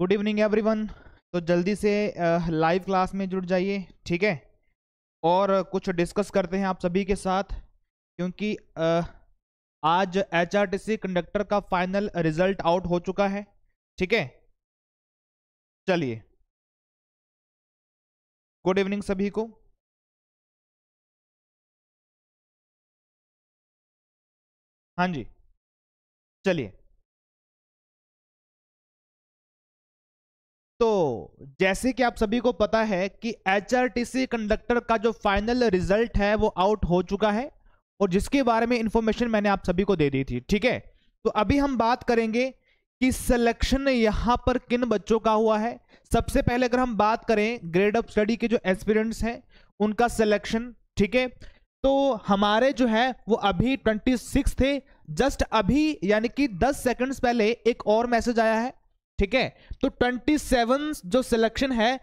good evening everyone तो जल्दी से लाइव क्लास में जुड़ जाइए ठीक है और कुछ डिस्कस करते हैं आप सभी के साथ क्योंकि आज एचआरटीसी कंडक्टर का फाइनल रिजल्ट आउट हो चुका है ठीक है चलिए गुड इवनिंग सभी को हाँ जी चलिए तो जैसे कि आप सभी को पता है कि एच कंडक्टर का जो फाइनल रिजल्ट है वो आउट हो चुका है और जिसके बारे में इंफॉर्मेशन मैंने आप सभी को दे दी थी ठीक है तो अभी हम बात करेंगे कि सिलेक्शन यहां पर किन बच्चों का हुआ है सबसे पहले अगर हम बात करें ग्रेड ऑफ स्टडी के जो एक्सपीरियंट्स हैं उनका सिलेक्शन ठीक है तो हमारे जो है वो अभी ट्वेंटी सिक्स थे जस्ट अभी यानी कि दस सेकेंड्स पहले एक और मैसेज आया है ठीक है तो 27 जो सिलेक्शन है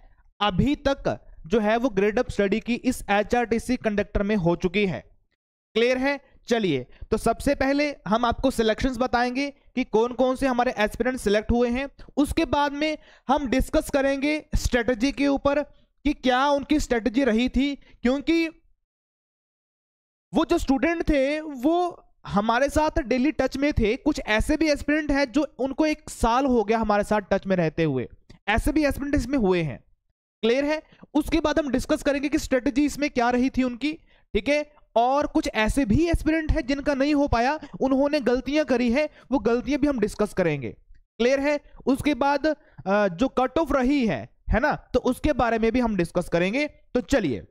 अभी तक जो है वो ग्रेड अप स्टडी की इस एचआरटीसी कंडक्टर में हो चुकी है क्लियर है चलिए तो सबसे पहले हम आपको सिलेक्शंस बताएंगे कि कौन कौन से हमारे एस्पिरेंट सिलेक्ट हुए हैं उसके बाद में हम डिस्कस करेंगे स्ट्रेटजी के ऊपर कि क्या उनकी स्ट्रेटजी रही थी क्योंकि वो जो स्टूडेंट थे वो हमारे साथ डेली टच में थे कुछ ऐसे भी एस्पिरेंट हैं जो उनको एक साल हो गया हमारे साथ टच में रहते हुए ऐसे भी एस्पिरेंट इसमें हुए हैं क्लियर है उसके बाद हम डिस्कस करेंगे कि स्ट्रेटजी इसमें क्या रही थी उनकी ठीक है और कुछ ऐसे भी एस्पिरेंट हैं जिनका नहीं हो पाया उन्होंने गलतियां करी है वो गलतियां भी हम डिस्कस करेंगे क्लियर है उसके बाद जो कट ऑफ रही है है ना तो उसके बारे में भी हम डिस्कस करेंगे तो चलिए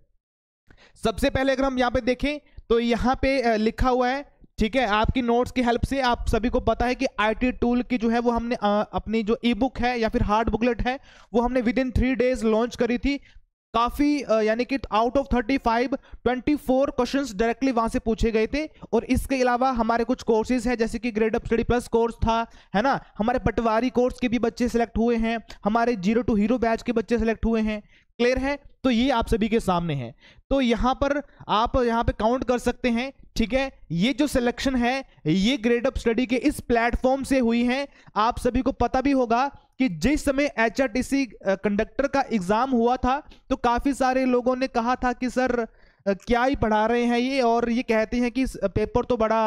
सबसे पहले अगर हम यहां पे देखें तो यहां पे लिखा हुआ है ठीक है आपकी नोट्स की हेल्प से आप सभी को पता है कि आईटी टूल की जो है वो हमने आ, अपनी जो ई बुक है या फिर हार्ड बुकलेट है वो हमने within three days launch करी थी काफ़ी यानी कि out of thirty five twenty four question directly वहां से पूछे गए थे और इसके अलावा हमारे कुछ कोर्सेज हैं जैसे कि grade up study plus course था है ना हमारे पटवारी कोर्स के भी बच्चे सेलेक्ट हुए हैं हमारे जीरो टू हीरो बैच के बच्चे सेलेक्ट हुए हैं क्लियर है तो ये आप सभी के सामने है तो यहाँ पर आप यहाँ पे काउंट कर सकते हैं ठीक है ये जो सिलेक्शन है ये ग्रेड अप स्टडी के इस प्लेटफॉर्म से हुई है आप सभी को पता भी होगा कि जिस समय एच कंडक्टर का एग्जाम हुआ था तो काफी सारे लोगों ने कहा था कि सर क्या ही पढ़ा रहे हैं ये और ये कहते हैं कि पेपर तो बड़ा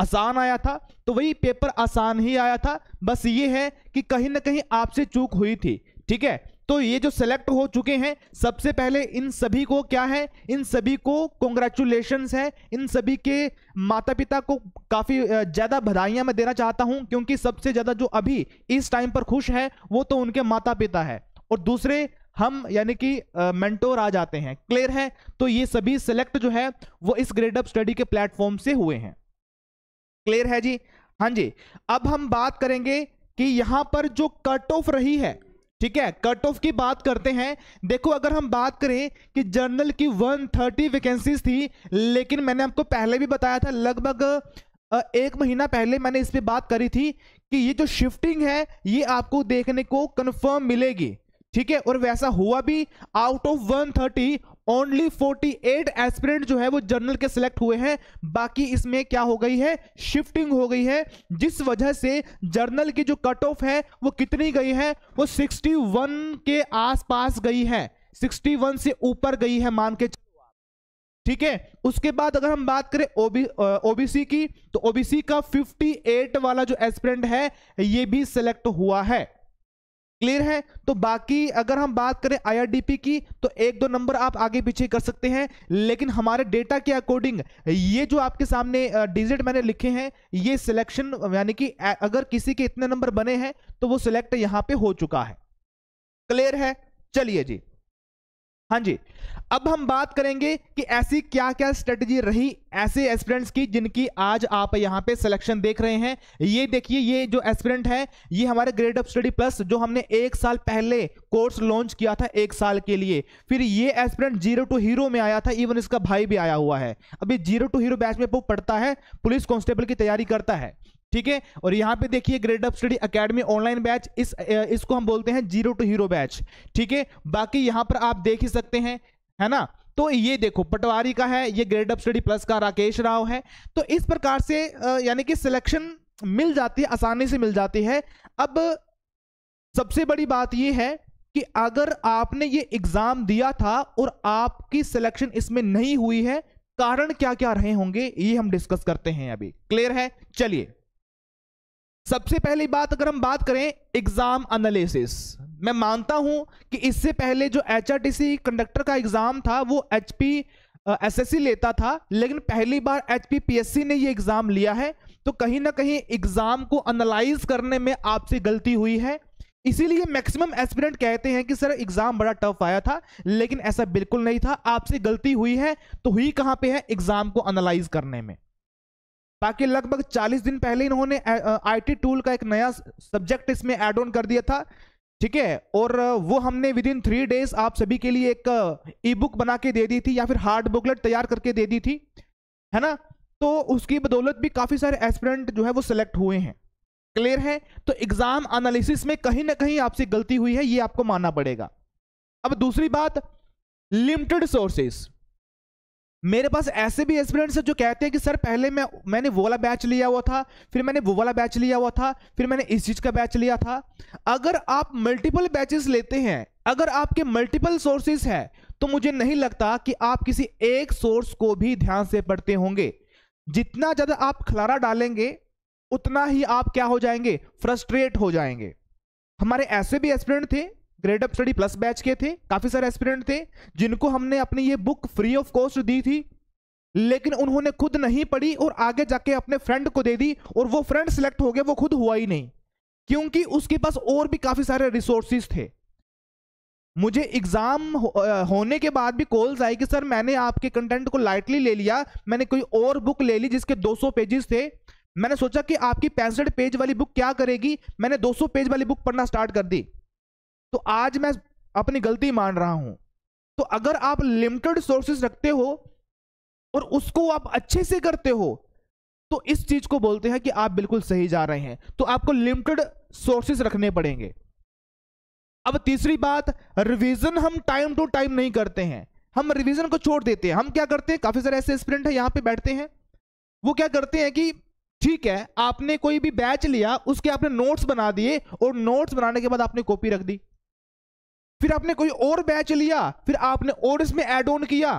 आसान आया था तो वही पेपर आसान ही आया था बस ये है कि कहीं ना कहीं आपसे चूक हुई थी ठीक है तो ये जो सेलेक्ट हो चुके हैं सबसे पहले इन सभी को क्या है इन सभी को कॉन्ग्रेचुलेशन है इन सभी के माता पिता को काफ़ी ज़्यादा बधाइयाँ मैं देना चाहता हूँ क्योंकि सबसे ज़्यादा जो अभी इस टाइम पर खुश है वो तो उनके माता पिता है और दूसरे हम यानी कि मेंटोर आ जाते हैं क्लियर है तो ये सभी सिलेक्ट जो है वो इस ग्रेड अप स्टडी के प्लेटफॉर्म से हुए हैं क्लियर है जी हाँ जी अब हम बात करेंगे कि यहां पर जो कट ऑफ रही है ठीक है कट ऑफ की बात करते हैं देखो अगर हम बात करें कि जर्नल की 130 वैकेंसीज थी लेकिन मैंने आपको पहले भी बताया था लगभग एक महीना पहले मैंने इस पर बात करी थी कि ये जो शिफ्टिंग है ये आपको देखने को कंफर्म मिलेगी ठीक है और वैसा हुआ भी आउट ऑफ 130 ओनली 48 एस्पिरेंट जो है वो जर्नल के सिलेक्ट हुए हैं बाकी इसमें क्या हो गई है शिफ्टिंग हो गई है जिस वजह से जर्नल की जो कट ऑफ है वो कितनी गई है वो 61 के आसपास गई है 61 से ऊपर गई है मान के ठीक है उसके बाद अगर हम बात करें ओबी ओबीसी की तो ओबीसी का 58 वाला जो एस्पिरेंट है ये भी सिलेक्ट हुआ है क्लियर है तो बाकी अगर हम बात करें आई की तो एक दो नंबर आप आगे पीछे कर सकते हैं लेकिन हमारे डेटा के अकॉर्डिंग ये जो आपके सामने डिजिट मैंने लिखे हैं ये सिलेक्शन यानी कि अगर किसी के इतने नंबर बने हैं तो वो सिलेक्ट यहां पे हो चुका है क्लियर है चलिए जी हाँ जी अब हम बात करेंगे कि ऐसी क्या क्या स्ट्रेटजी रही ऐसे एस्पिरेंट्स की जिनकी आज आप यहाँ पे सिलेक्शन देख रहे हैं ये देखिए ये जो एस्पिरेंट है ये हमारे ग्रेड ऑफ स्टडी प्लस जो हमने एक साल पहले कोर्स लॉन्च किया था एक साल के लिए फिर ये एस्पिरेंट जीरो टू हीरो में आया था इवन इसका भाई भी आया हुआ है अभी जीरो टू हीरो बैच में वो पढ़ता है पुलिस कॉन्स्टेबल की तैयारी करता है ठीक है और यहाँ पे देखिए grade up study academy online batch इस इसको हम बोलते हैं जीरो टू हीरो बैच ठीक है बाकी यहाँ पर आप देख ही सकते हैं है ना तो ये देखो पटवारी का है ये ग्रेड अप स्टडी प्लस का राकेश राव है तो इस प्रकार से यानी कि सिलेक्शन मिल जाती है आसानी से मिल जाती है अब सबसे बड़ी बात यह है कि अगर आपने ये एग्जाम दिया था और आपकी सिलेक्शन इसमें नहीं हुई है कारण क्या क्या रहे होंगे ये हम डिस्कस करते हैं अभी क्लियर है चलिए सबसे पहली बात अगर हम बात करें एग्जाम एनालिसिस मैं मानता हूं कि इससे पहले जो एच कंडक्टर का एग्जाम था वो एच एसएससी लेता था लेकिन पहली बार सी ने ये एग्जाम लिया है तो कहीं ना कहीं एग्जाम को एनालाइज करने में आपसे गलती हुई है इसीलिए मैक्सिमम एस्पिरेंट कहते हैं कि सर एग्जाम बड़ा टफ आया था लेकिन ऐसा बिल्कुल नहीं था आपसे गलती हुई है तो हुई कहां पे है एग्जाम को एनालाइज करने में बाकी लगभग 40 दिन पहले इन्होंने आईटी टूल का एक नया सब्जेक्ट इसमें एड ऑन कर दिया था ठीक है और वो हमने विद इन थ्री डेज आप सभी के लिए एक ई बुक बना के दे दी थी या फिर हार्ड बुकलेट तैयार करके दे दी थी है ना तो उसकी बदौलत भी काफ़ी सारे एस्पिरेंट जो है वो सिलेक्ट हुए हैं क्लियर है तो एग्जाम एनालिसिस में कहीं ना कहीं आपसे गलती हुई है ये आपको मानना पड़ेगा अब दूसरी बात लिमिटेड सोर्सेस मेरे पास ऐसे भी एस्पिरेंट्स हैं जो कहते हैं कि सर पहले मैं मैंने वो वाला बैच लिया हुआ था फिर मैंने वो वाला बैच लिया हुआ था फिर मैंने इस चीज़ का बैच लिया था अगर आप मल्टीपल बैचेस लेते हैं अगर आपके मल्टीपल सोर्सेस हैं तो मुझे नहीं लगता कि आप किसी एक सोर्स को भी ध्यान से पढ़ते होंगे जितना ज़्यादा आप खलारा डालेंगे उतना ही आप क्या हो जाएंगे फ्रस्ट्रेट हो जाएंगे हमारे ऐसे भी एस्पिरेंट थे grade up study plus batch के थे काफी सारे एस्पिरेंट थे जिनको हमने अपनी ये बुक फ्री ऑफ कॉस्ट दी थी लेकिन उन्होंने खुद नहीं पढ़ी और आगे जाके अपने फ्रेंड को दे दी और वो फ्रेंड सिलेक्ट हो गया वो खुद हुआ ही नहीं क्योंकि उसके पास और भी काफी सारे रिसोर्सिस थे मुझे एग्जाम होने के बाद भी कॉल्स आई कि सर मैंने आपके कंटेंट को लाइटली ले लिया मैंने कोई और बुक ले ली जिसके 200 पेजेस थे मैंने सोचा कि आपकी पैंसठ पेज वाली बुक क्या करेगी मैंने 200 पेज वाली बुक पढ़ना स्टार्ट कर दी तो आज मैं अपनी गलती मान रहा हूं तो अगर आप लिमिटेड सोर्सेस रखते हो और उसको आप अच्छे से करते हो तो इस चीज को बोलते हैं कि आप बिल्कुल सही जा रहे हैं तो आपको लिमिटेड सोर्सेस रखने पड़ेंगे अब तीसरी बात रिवीजन हम टाइम टू टाइम नहीं करते हैं हम रिवीजन को छोड़ देते हैं हम क्या करते हैं काफी सारे ऐसे स्टूडेंट हैं यहां पे बैठते हैं वो क्या करते हैं कि ठीक है आपने कोई भी बैच लिया उसके आपने नोट्स बना दिए और नोट्स बनाने के बाद आपने कॉपी रख दी फिर आपने कोई और बैच लिया फिर आपने और इसमें एड ऑन किया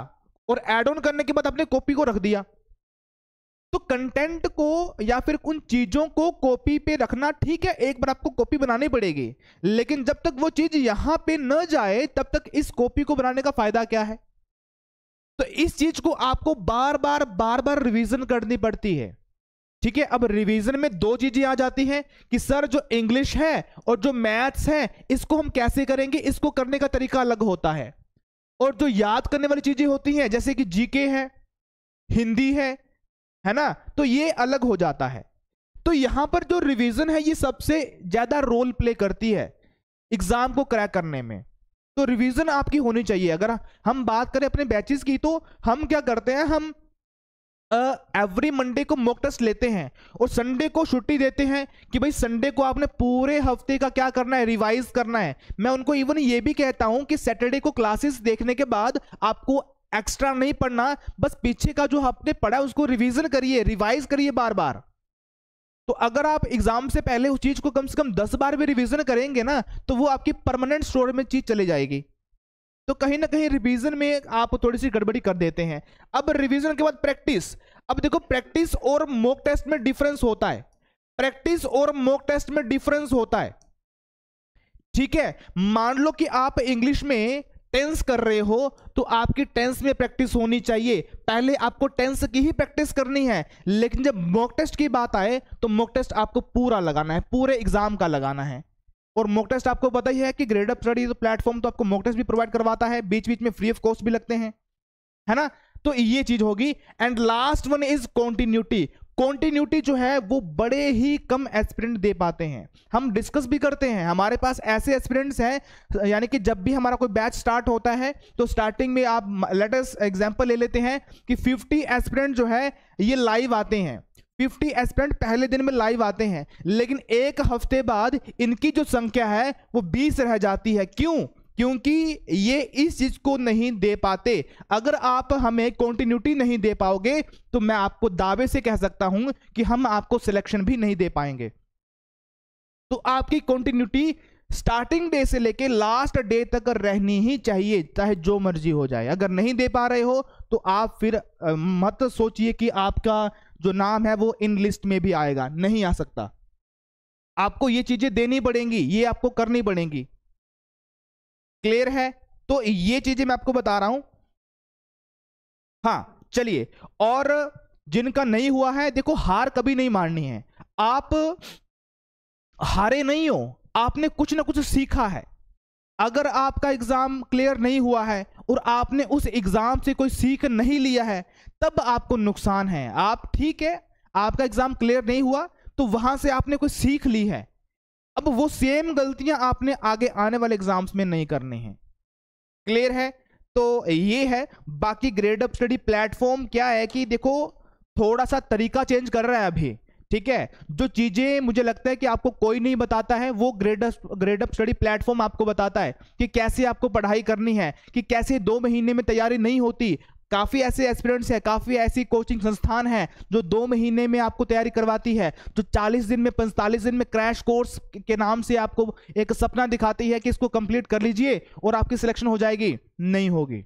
और एड ऑन करने के बाद आपने कॉपी को रख दिया तो कंटेंट को या फिर उन चीज़ों को कॉपी पे रखना ठीक है एक बार आपको कॉपी बनानी पड़ेगी लेकिन जब तक वो चीज़ यहां पे न जाए तब तक इस कॉपी को बनाने का फायदा क्या है तो इस चीज़ को आपको बार बार बार बार रिवीजन करनी पड़ती है ठीक है अब रिवीजन में दो चीजें आ जाती हैं कि सर जो इंग्लिश है और जो मैथ्स है इसको हम कैसे करेंगे इसको करने का तरीका अलग होता है और जो याद करने वाली चीजें होती हैं जैसे कि जीके है हिंदी है है ना तो ये अलग हो जाता है तो यहां पर जो रिवीजन है ये सबसे ज्यादा रोल प्ले करती है एग्जाम को क्रैक करने में तो रिवीजन आपकी होनी चाहिए अगर हम बात करें अपने बैचेस की तो हम क्या करते हैं हम एवरी मंडे को मॉक टेस्ट लेते हैं और संडे को छुट्टी देते हैं कि भाई संडे को आपने पूरे हफ्ते का क्या करना है रिवाइज करना है मैं उनको इवन ये भी कहता हूं कि सैटरडे को क्लासेस देखने के बाद आपको एक्स्ट्रा नहीं पढ़ना बस पीछे का जो हफ्ते पढ़ा है उसको रिविजन करिए रिवाइज करिए बार बार तो अगर आप एग्जाम से पहले उस चीज को कम से कम दस बार भी रिविजन करेंगे ना तो वो आपकी परमानेंट स्टोर में चीज चली जाएगी तो कहीं ना कहीं रिवीजन में आप थोड़ी सी गड़बड़ी कर देते हैं अब रिवीजन के बाद प्रैक्टिस अब देखो प्रैक्टिस और मॉक टेस्ट में डिफरेंस होता है प्रैक्टिस और मॉक टेस्ट में डिफरेंस होता है ठीक है मान लो कि आप इंग्लिश में टेंस कर रहे हो तो आपकी टेंस में प्रैक्टिस होनी चाहिए पहले आपको टेंस की ही प्रैक्टिस करनी है लेकिन जब मॉक टेस्ट की बात आए तो मॉक टेस्ट आपको पूरा लगाना है पूरे एग्जाम का लगाना है और मॉक टेस्ट आपको पता ही है कि ग्रेड अप स्टडी प्लेटफॉर्म तो आपको मॉक टेस्ट भी प्रोवाइड करवाता है बीच बीच में फ्री ऑफ कॉस्ट भी लगते हैं है ना तो ये चीज होगी and last one is continuity continuity जो है वो बड़े ही कम एक्सपीरियंट दे पाते हैं हम डिस्कस भी करते हैं हमारे पास ऐसे एक्सपीरियंट्स हैं यानी कि जब भी हमारा कोई बैच स्टार्ट होता है तो स्टार्टिंग में आप लेटेस्ट एग्जाम्पल ले लेते हैं कि 50 एक्सपीरियंट जो है ये लाइव आते हैं 50 एस्पिरेंट पहले दिन में लाइव आते हैं लेकिन एक हफ्ते बाद इनकी जो संख्या है वो 20 रह जाती है क्यों क्योंकि ये इस चीज को नहीं दे पाते अगर आप हमें कॉन्टिन्यूटी नहीं दे पाओगे तो मैं आपको दावे से कह सकता हूं कि हम आपको सिलेक्शन भी नहीं दे पाएंगे तो आपकी कॉन्टिन्यूटी स्टार्टिंग डे से लेके लास्ट डे तक रहनी ही चाहिए चाहे जो मर्जी हो जाए अगर नहीं दे पा रहे हो तो आप फिर मत सोचिए कि आपका जो नाम है वो इन लिस्ट में भी आएगा नहीं आ सकता आपको ये चीजें देनी पड़ेंगी ये आपको करनी पड़ेंगी क्लियर है तो ये चीजें मैं आपको बता रहा हूं हाँ चलिए और जिनका नहीं हुआ है देखो हार कभी नहीं माननी है आप हारे नहीं हो आपने कुछ ना कुछ सीखा है अगर आपका एग्ज़ाम क्लियर नहीं हुआ है और आपने उस एग्ज़ाम से कोई सीख नहीं लिया है तब आपको नुकसान है आप ठीक है आपका एग्ज़ाम क्लियर नहीं हुआ तो वहाँ से आपने कोई सीख ली है अब वो सेम गलतियाँ आपने आगे आने वाले एग्ज़ाम्स में नहीं करने हैं क्लियर है तो ये है बाकी ग्रेड अप स्टडी प्लेटफॉर्म क्या है कि देखो थोड़ा सा तरीका चेंज कर रहा है अभी ठीक है जो चीजें मुझे लगता है कि आपको कोई नहीं बताता है वो grade grade up study platform आपको बताता है कि कैसे आपको पढ़ाई करनी है कि कैसे दो महीने में तैयारी नहीं होती काफ़ी ऐसे एक्सपीरियंट्स हैं काफ़ी ऐसी कोचिंग संस्थान हैं जो दो महीने में आपको तैयारी करवाती है जो 40 दिन में 45 दिन में क्रैश कोर्स के नाम से आपको एक सपना दिखाती है कि इसको कंप्लीट कर लीजिए और आपकी सिलेक्शन हो जाएगी नहीं होगी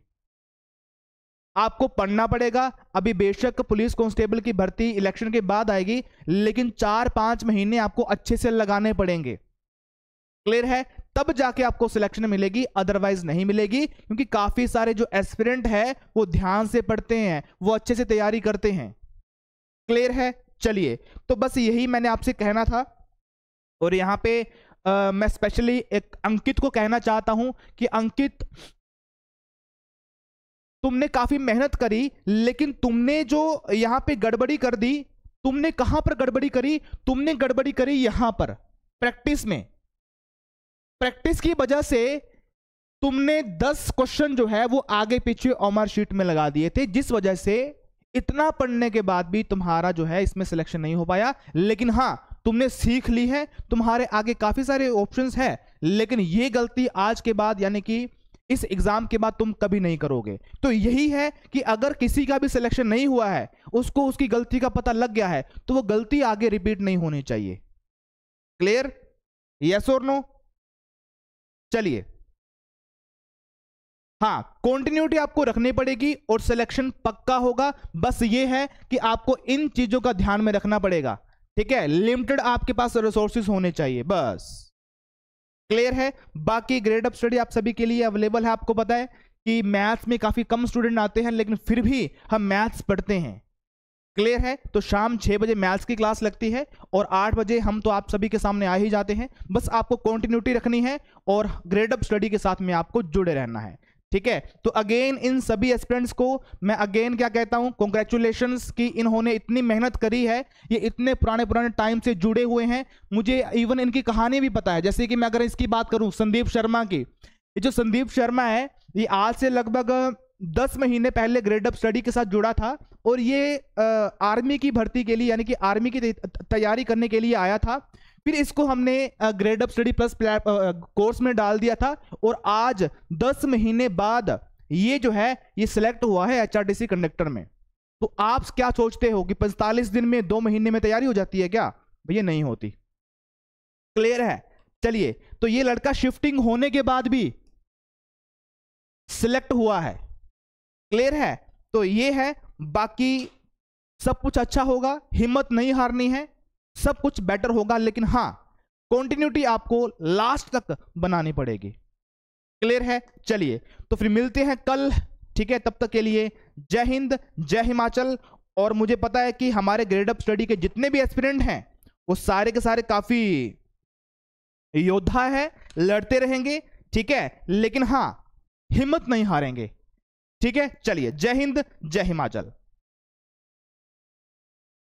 आपको पढ़ना पड़ेगा अभी बेशक पुलिस कांस्टेबल की भर्ती इलेक्शन के बाद आएगी लेकिन चार पांच महीने आपको अच्छे से लगाने पड़ेंगे क्लियर है तब जाके आपको सिलेक्शन मिलेगी अदरवाइज नहीं मिलेगी क्योंकि काफी सारे जो एस्पिरेंट है वो ध्यान से पढ़ते हैं वो अच्छे से तैयारी करते हैं क्लियर है चलिए तो बस यही मैंने आपसे कहना था और यहाँ पे आ, मैं स्पेशली एक अंकित को कहना चाहता हूँ कि अंकित तुमने काफी मेहनत करी लेकिन तुमने जो यहां पे गड़बड़ी कर दी तुमने कहां पर गड़बड़ी करी तुमने गड़बड़ी करी यहां पर प्रैक्टिस में प्रैक्टिस की वजह से तुमने 10 क्वेश्चन जो है वो आगे पीछे ओमर शीट में लगा दिए थे जिस वजह से इतना पढ़ने के बाद भी तुम्हारा जो है इसमें सिलेक्शन नहीं हो पाया लेकिन हाँ तुमने सीख ली है तुम्हारे आगे काफी सारे ऑप्शंस हैं लेकिन ये गलती आज के बाद यानी कि इस एग्जाम के बाद तुम कभी नहीं करोगे तो यही है कि अगर किसी का भी सिलेक्शन नहीं हुआ है उसको उसकी गलती का पता लग गया है तो वो गलती आगे रिपीट नहीं होनी चाहिए क्लियर यस और नो चलिए हाँ कॉन्टिन्यूटी आपको रखनी पड़ेगी और सिलेक्शन पक्का होगा बस ये है कि आपको इन चीजों का ध्यान में रखना पड़ेगा ठीक है लिमिटेड आपके पास रिसोर्सेज होने चाहिए बस क्लियर है बाकी ग्रेड अप स्टडी आप सभी के लिए अवेलेबल है आपको पता है कि मैथ्स में काफ़ी कम स्टूडेंट आते हैं लेकिन फिर भी हम मैथ्स पढ़ते हैं क्लियर है तो शाम छः बजे मैथ्स की क्लास लगती है और आठ बजे हम तो आप सभी के सामने आ ही जाते हैं बस आपको कॉन्टिन्यूटी रखनी है और ग्रेड अप स्टडी के साथ में आपको जुड़े रहना है ठीक है तो अगेन इन सभी एस्पिरेंट्स को मैं अगेन क्या कहता हूँ कॉन्ग्रेचुलेशन कि इन्होंने इतनी मेहनत करी है ये इतने पुराने पुराने टाइम से जुड़े हुए हैं मुझे इवन इनकी कहानी भी पता है जैसे कि मैं अगर इसकी बात करूँ संदीप शर्मा की ये जो संदीप शर्मा है ये आज से लगभग दस महीने पहले ग्रेड अप स्टडी के साथ जुड़ा था और ये आ, आर्मी की भर्ती के लिए यानी कि आर्मी की तैयारी करने के लिए आया था फिर इसको हमने grade up study plus course में डाल दिया था और आज दस महीने बाद ये जो है ये सिलेक्ट हुआ है एचआरटीसी कंडक्टर में तो आप क्या सोचते हो कि 45 दिन में दो महीने में तैयारी हो जाती है क्या भैया नहीं होती क्लियर है चलिए तो ये लड़का शिफ्टिंग होने के बाद भी सिलेक्ट हुआ है क्लियर है तो ये है बाकी सब कुछ अच्छा होगा हिम्मत नहीं हारनी है सब कुछ बेटर होगा लेकिन हाँ कॉन्टिन्यूटी आपको लास्ट तक बनानी पड़ेगी क्लियर है चलिए तो फिर मिलते हैं कल ठीक है तब तक के लिए जय हिंद जय हिमाचल और मुझे पता है कि हमारे ग्रेड अप स्टडी के जितने भी एस्पिरेंट हैं वो सारे के सारे काफी योद्धा है लड़ते रहेंगे ठीक है लेकिन हाँ हिम्मत नहीं हारेंगे ठीक है चलिए जय हिंद जय हिमाचल